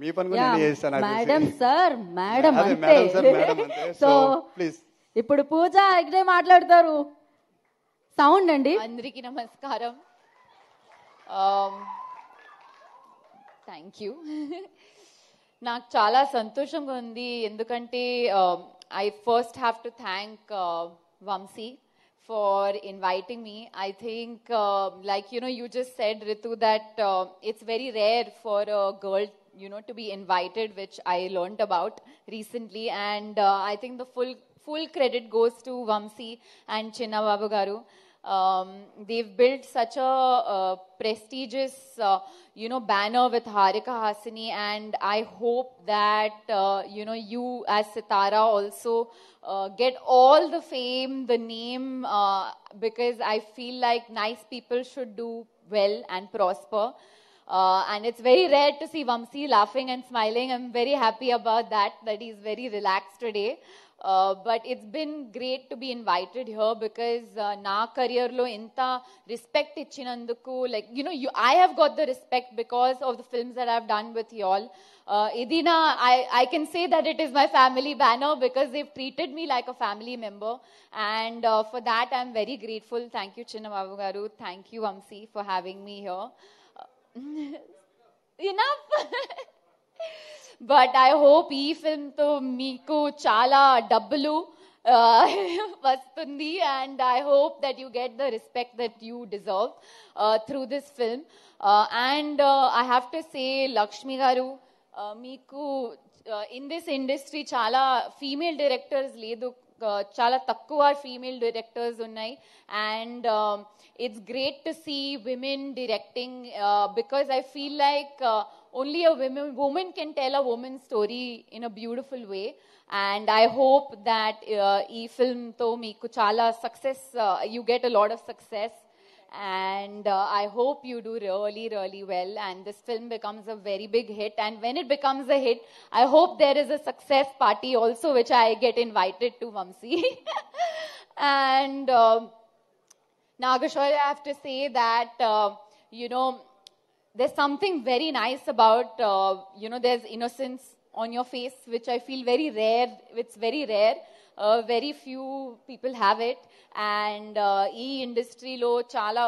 మీ పని చేస్తాను madam sir madam అంటే సో ప్లీజ్ ఇప్పుడు పూజ ఇక్కడే మాట్లాడతారు సౌండ్ అండి అందరికీ నమస్కారం థ్యాంక్ um, యూ నాకు చాలా సంతోషంగా ఉంది ఎందుకంటే I first have to thank Vamshi for inviting me I think like you know you just said Ritu that it's very rare very girl you know, to be invited, which I learned about recently. And uh, I think the full, full credit goes to Vamsi and Chinna Garu. Um, they've built such a uh, prestigious, uh, you know, banner with Harika Hasini, and I hope that uh, you know you as Sitara also uh, get all the fame, the name, uh, because I feel like nice people should do well and prosper. Uh, and it's very rare to see Vamsi laughing and smiling. I'm very happy about that, that he's very relaxed today. Uh, but it's been great to be invited here because uh, na career lo inta respect ichinanduku. Like, you know, you, I have got the respect because of the films that I've done with y'all. Uh, I, I can say that it is my family banner because they've treated me like a family member. And uh, for that, I'm very grateful. Thank you, Chinnamavagaru. Thank you, Vamsi, for having me here. Enough but I hope ఈ ఫిల్మ్తో మీకు చాలా డబ్బులు వస్తుంది and I hope that you get the respect that you deserve through this film and I have to say Lakshmi garu uh, మీకు in this industry చాలా female directors లేదు Uh, చాలా తక్కువ ఫీమేల్ డైరెక్టర్స్ ఉన్నాయి and it's great to see women directing because I feel like only a women, woman can tell a woman's story in a beautiful way. And I hope that uh, e film thomi meeku chala success, uh, you get a lot of success and uh, I hope you do really, really well. And this film becomes a very big hit. And when it becomes a hit, I hope there is a success party also, which I get invited to, Vamsi. and um, Nagashwar, I have to say that, uh, you know, there's something very nice about, uh, you know, there's innocence on your face, which I feel very rare. It's very rare. Uh, very few people have it. And uh, e industry lo chala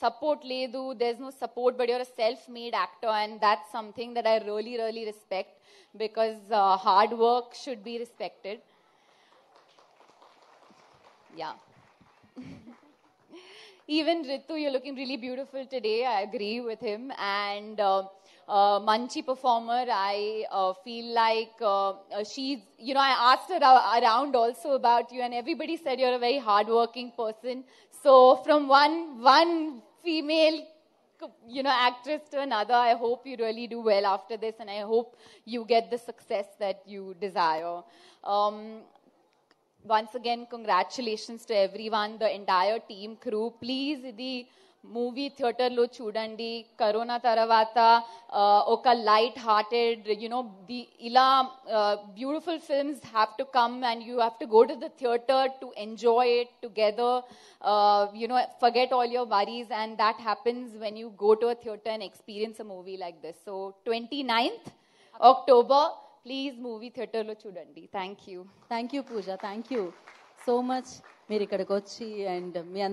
support ledu. There's no support, but you're a self-made actor, and that's something that I really, really respect because uh, hard work should be respected. Yeah. Even Ritu, you're looking really beautiful today. I agree with him. And uh, uh, Manchi performer, I uh, feel like uh, uh, she's, you know, I asked her around also about you, and everybody said you're a very hardworking person. So from one one female you know actress to another i hope you really do well after this and i hope you get the success that you desire um, once again, congratulations to everyone, the entire team, crew. Please, the movie theater lo chudandi, Corona taravata, uh, oka light-hearted, you know, the ila uh, beautiful films have to come and you have to go to the theater to enjoy it together, uh, you know, forget all your worries and that happens when you go to a theater and experience a movie like this. So, 29th October. Please movie థియేటర్లో చూడండి thank you thank you Pooja thank you so much మీరు ఇక్కడికి వచ్చి and మీ